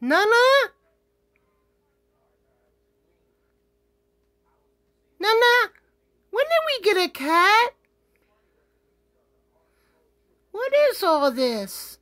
Nana? Nana, when did we get a cat? What is all this?